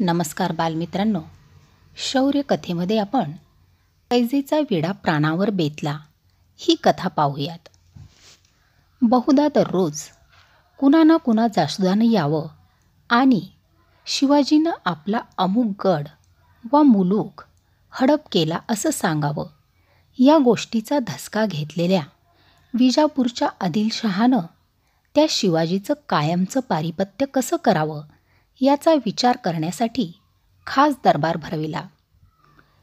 नमस्कार बालमित्रांनो शौर्य कथेमध्ये आपण कैजेचा विडा प्राणावर बेतला ही कथा पाहूयात बहुदा दररोज कुणा ना कुणा जासुदानं यावं आणि शिवाजीनं आपला अमुक गड वा मुलूक हडप केला असं सांगावं या गोष्टीचा धसका घेतलेल्या विजापूरच्या आदिलशहानं त्या शिवाजीचं कायमचं पारिपत्य कसं करावं याचा विचार करण्यासाठी खास दरबार भरविला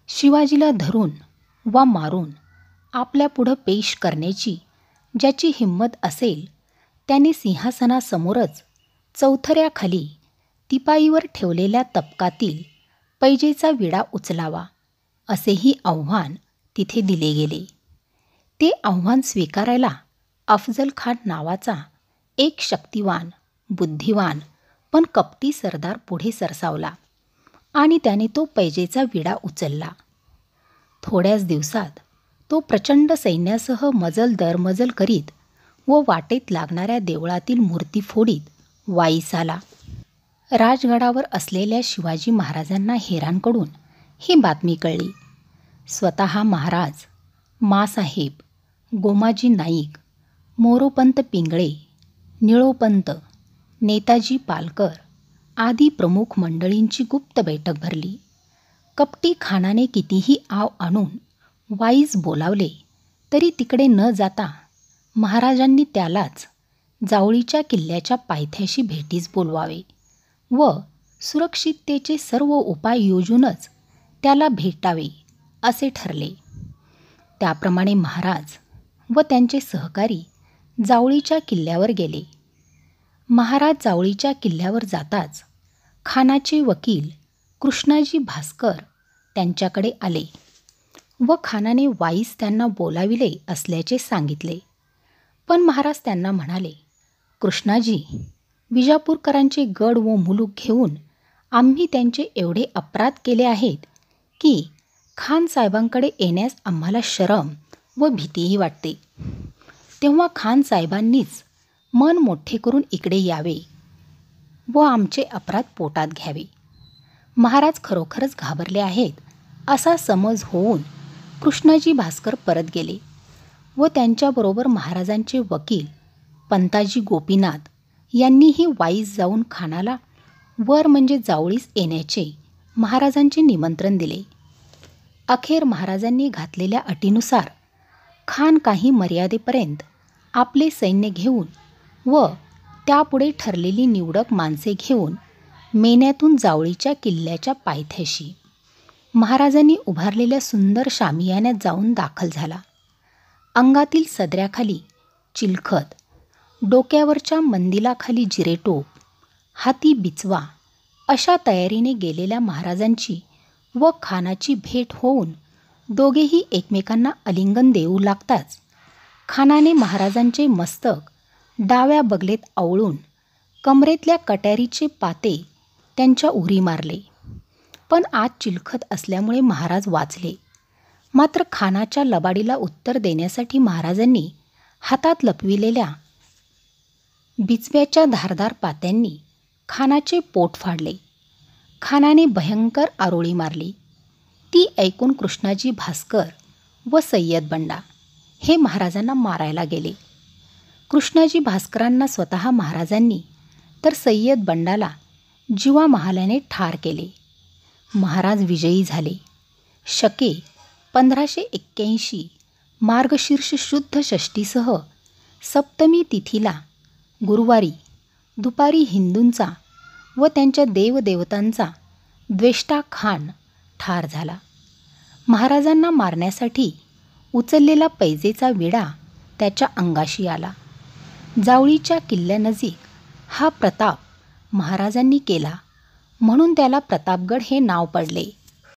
शिवाजीला धरून वा मारून आपल्यापुढं पेश करण्याची ज्याची हिंमत असेल त्याने सिंहासनासमोरच चौथऱ्याखाली तिपाईवर ठेवलेल्या तपकातील पैजेचा विडा उचलावा असेही आव्हान तिथे दिले गेले ते आव्हान स्वीकारायला अफजल खान नावाचा एक शक्तिवान बुद्धिवान पण कपटी सरदार पुढे सरसावला आणि त्याने तो पैजेचा विडा उचलला थोड्याच दिवसात तो प्रचंड सैन्यासह मजल दरमजल करीत व वाटेत लागणाऱ्या देवळातील मूर्ती फोडीत वाईस आला राजगडावर असलेल्या शिवाजी महाराजांना हेरांकडून ही बातमी कळली स्वत महाराज मासाहेब गोमाजी नाईक मोरोपंत पिंगळे निळोपंत नेताजी पालकर आदी प्रमुख मंडळींची गुप्त बैठक भरली कपटी खानाने कितीही आव आणून वाईज बोलावले तरी तिकडे न जाता महाराजांनी त्यालाच जावळीच्या किल्ल्याच्या पायथ्याशी भेटीस बोलवावे व सुरक्षिततेचे सर्व उपाय योजूनच त्याला भेटावे असे ठरले त्याप्रमाणे महाराज व त्यांचे सहकारी जावळीच्या किल्ल्यावर गेले महाराज जावळीच्या किल्ल्यावर जाताच खानाचे वकील कृष्णाजी भास्कर त्यांच्याकडे आले व खानाने वाईस त्यांना बोलाविले असल्याचे सांगितले पण महाराज त्यांना म्हणाले कृष्णाजी विजापूरकरांचे गड व मुलूक घेऊन आम्ही त्यांचे एवढे अपराध केले आहेत की खान साहेबांकडे येण्यास आम्हाला शरम व भीतीही वाटते तेव्हा खान साहेबांनीच मन मोठे करून इकडे यावे व आमचे अपराध पोटात घ्यावे महाराज खरोखरच घाबरले आहेत असा समज होऊन कृष्णाजी भास्कर परत गेले व त्यांच्याबरोबर महाराजांचे वकील पंताजी गोपीनाथ यांनीही वाईस जाऊन खानाला वर म्हणजे जावळीस येण्याचे महाराजांचे निमंत्रण दिले अखेर महाराजांनी घातलेल्या अटीनुसार खान काही मर्यादेपर्यंत आपले सैन्य घेऊन व त्यापुढे ठरलेली निवडक माणसे घेऊन मेन्यातून जावळीच्या किल्ल्याच्या पायथ्याशी महाराजांनी उभारलेल्या सुंदर शामियान्यात जाऊन दाखल झाला अंगातील सदऱ्याखाली चिलखत डोक्यावरच्या मंदिलाखाली जिरेटोप हाती बिचवा अशा तयारीने गेलेल्या महाराजांची व खानाची भेट होऊन दोघेही एकमेकांना अलिंगन देऊ लागताच खानाने महाराजांचे मस्तक डाव्या बगलेत आवळून कमरेतल्या कट्यारीचे पाते त्यांच्या उरी मारले पण आत चिलखत असल्यामुळे महाराज वाचले मात्र खानाच्या लबाडीला उत्तर देण्यासाठी महाराजांनी हातात लपविलेल्या बिचव्याच्या धारदार पात्यांनी खानाचे पोट फाडले खानाने भयंकर आरोळी मारली ती ऐकून कृष्णाजी भास्कर व सय्यद बंडा हे महाराजांना मारायला गेले कृष्णाजी भास्करांना स्वतः महाराजांनी तर सय्यद बंडाला जीवा महालाने ठार केले महाराज विजयी झाले शके पंधराशे एक्क्याऐंशी मार्गशीर्ष शुद्ध षष्टीसह सप्तमी तिथीला गुरुवारी दुपारी हिंदूंचा व त्यांच्या देवदेवतांचा द्वेष्टा खान ठार झाला महाराजांना मारण्यासाठी उचललेला पैजेचा विडा त्याच्या अंगाशी आला जावळीच्या किल्ल्यानजीक हा प्रताप महाराजांनी केला म्हणून त्याला प्रतापगड हे नाव पडले